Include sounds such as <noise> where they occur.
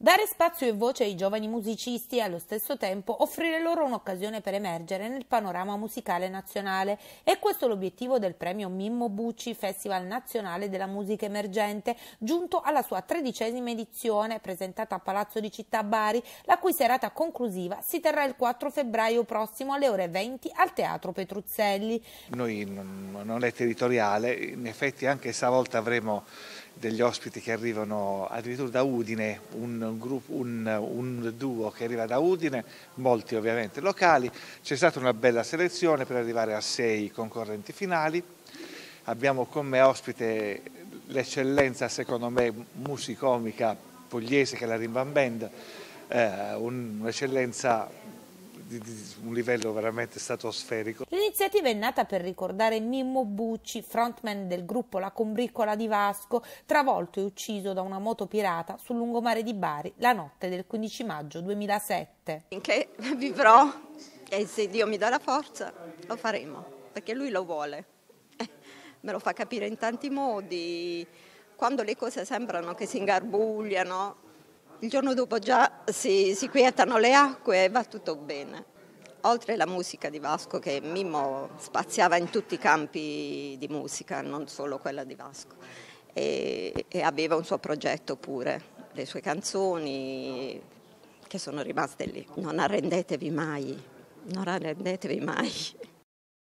Dare spazio e voce ai giovani musicisti e allo stesso tempo offrire loro un'occasione per emergere nel panorama musicale nazionale e questo è l'obiettivo del premio Mimmo Bucci Festival Nazionale della Musica Emergente, giunto alla sua tredicesima edizione presentata a Palazzo di Città Bari, la cui serata conclusiva si terrà il 4 febbraio prossimo alle ore 20 al Teatro Petruzzelli. Noi non è territoriale, in effetti anche stavolta avremo degli ospiti che arrivano addirittura da Udine, un un, gruppo, un, un duo che arriva da Udine, molti ovviamente locali, c'è stata una bella selezione per arrivare a sei concorrenti finali, abbiamo come ospite l'eccellenza secondo me musicomica pugliese che è la Rimban Band, eh, un'eccellenza di, di un livello veramente stratosferico. L'iniziativa è nata per ricordare Mimmo Bucci, frontman del gruppo La Combriccola di Vasco, travolto e ucciso da una moto pirata sul lungomare di Bari la notte del 15 maggio 2007. Finché vivrò e se Dio mi dà la forza lo faremo, perché lui lo vuole. <laughs> me lo fa capire in tanti modi. Quando le cose sembrano che si ingarbugliano, il giorno dopo già si, si quietano le acque e va tutto bene. Oltre alla musica di Vasco, che Mimmo spaziava in tutti i campi di musica, non solo quella di Vasco, e, e aveva un suo progetto pure, le sue canzoni che sono rimaste lì. Non arrendetevi mai, non arrendetevi mai.